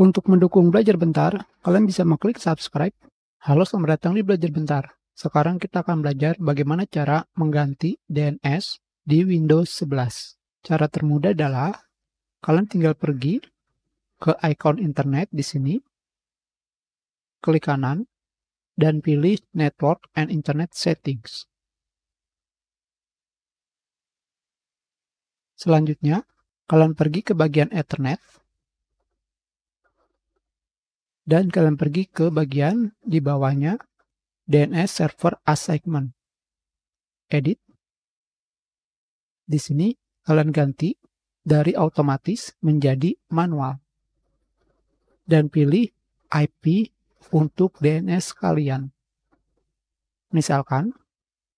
Untuk mendukung belajar bentar, kalian bisa mengklik subscribe. Halo, selamat datang di Belajar Bentar. Sekarang kita akan belajar bagaimana cara mengganti DNS di Windows 11. Cara termudah adalah kalian tinggal pergi ke icon internet di sini, klik kanan, dan pilih Network and Internet Settings. Selanjutnya, kalian pergi ke bagian Ethernet, dan kalian pergi ke bagian di bawahnya DNS server assignment. Edit. Di sini kalian ganti dari otomatis menjadi manual. Dan pilih IP untuk DNS kalian. Misalkan,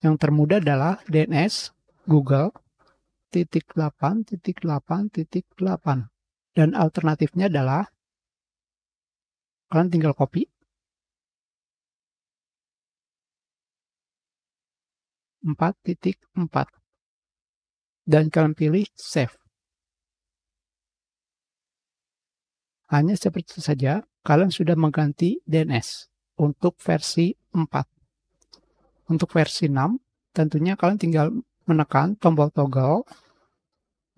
yang termudah adalah DNS Google titik 8 titik 8 titik 8 dan alternatifnya adalah kalian tinggal copy. Empat titik empat dan kalian pilih save. Hanya seperti itu saja, kalian sudah mengganti DNS untuk versi 4. Untuk versi 6, tentunya kalian tinggal menekan tombol toggle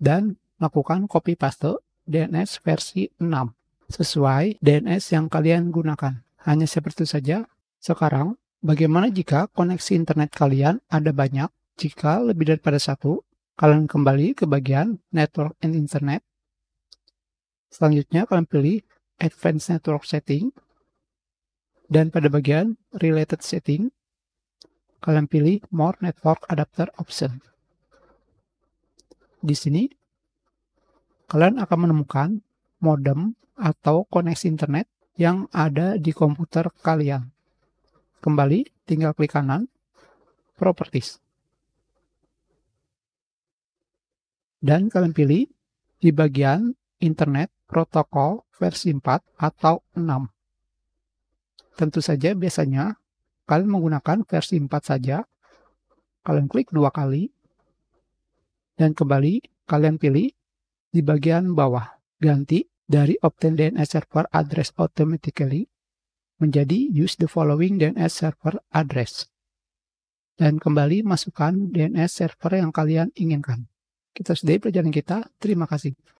dan melakukan copy paste DNS versi 6 sesuai DNS yang kalian gunakan. Hanya seperti itu saja. Sekarang, bagaimana jika koneksi internet kalian ada banyak? Jika lebih daripada satu, kalian kembali ke bagian Network and Internet. Selanjutnya, kalian pilih Advanced Network Setting. Dan pada bagian Related Setting, kalian pilih More Network Adapter Option. Di sini, kalian akan menemukan modem atau koneksi internet yang ada di komputer kalian. Kembali, tinggal klik kanan, Properties. Dan kalian pilih di bagian Internet Protokol versi 4 atau 6. Tentu saja biasanya kalian menggunakan versi 4 saja. Kalian klik dua kali. Dan kembali, kalian pilih di bagian bawah, ganti dari obtain DNS server address automatically menjadi use the following DNS server address. Dan kembali masukkan DNS server yang kalian inginkan. Kita sudahi pelajaran kita. Terima kasih.